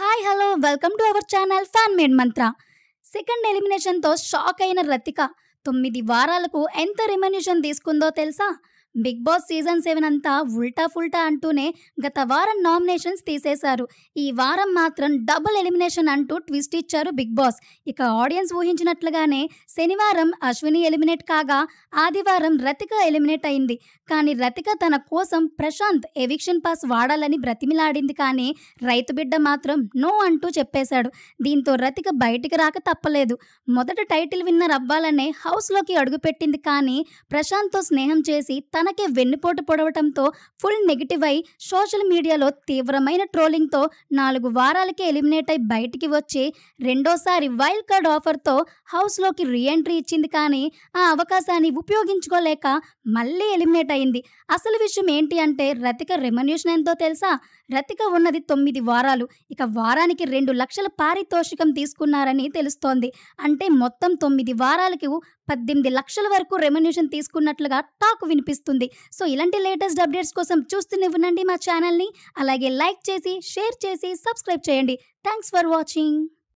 hi hello welcome to our channel fan made మంత్ర second ఎలిమినేషన్తో shock అయిన రతిక తొమ్మిది వారాలకు ఎంత రెమ్యునేషన్ తీసుకుందో తెలుసా బిగ్ బాస్ సీజన్ సెవెన్ అంతా ఉల్టా ఫుల్టా అంటూనే గత వారం నామినేషన్స్ తీసేశారు ఈ వారం మాత్రం డబుల్ ఎలిమినేషన్ అంటూ ట్విస్ట్ ఇచ్చారు బిగ్ బాస్ ఇక ఆడియన్స్ ఊహించినట్లుగానే శనివారం అశ్విని ఎలిమినేట్ కాగా ఆదివారం రతిక ఎలిమినేట్ అయింది కానీ రతిక తన కోసం ప్రశాంత్ ఎవిక్షన్ పాస్ వాడాలని బ్రతిమిలాడింది కానీ రైతు బిడ్డ మాత్రం నో అంటూ చెప్పేశాడు దీంతో రతిక బయటికి రాక తప్పలేదు మొదట టైటిల్ విన్నర్ అవ్వాలనే హౌస్లోకి అడుగుపెట్టింది కానీ ప్రశాంత్తో స్నేహం చేసి తనకే వెన్నుపోటు పొడవటంతో ఫుల్ నెగిటివ్ అయి సోషల్ మీడియాలో తీవ్రమైన ట్రోలింగ్తో నాలుగు వారాలకే ఎలిమినేట్ అయి బయటికి వచ్చి రెండోసారి వైల్డ్ కార్డ్ ఆఫర్తో హౌస్లోకి రీఎంట్రీ ఇచ్చింది కానీ ఆ అవకాశాన్ని ఉపయోగించుకోలేక మళ్ళీ ఎలిమినేట్ అయింది అసలు విషయం ఏంటి అంటే రతిక రెమన్యూషన్ ఎంతో తెలుసా రతిక ఉన్నది తొమ్మిది వారాలు ఇక వారానికి రెండు లక్షల పారితోషికం తీసుకున్నారని తెలుస్తోంది అంటే మొత్తం తొమ్మిది వారాలకు పద్దెనిమిది లక్షల వరకు రెమన్యూషన్ తీసుకున్నట్లుగా టాక్ వినిపిస్తుంది వస్తుంది సో ఇలాంటి లేటెస్ట్ అప్డేట్స్ కోసం చూస్తూనే ఉండండి మా ఛానల్ని అలాగే లైక్ చేసి షేర్ చేసి సబ్స్క్రైబ్ చేయండి థ్యాంక్స్ ఫర్ వాచింగ్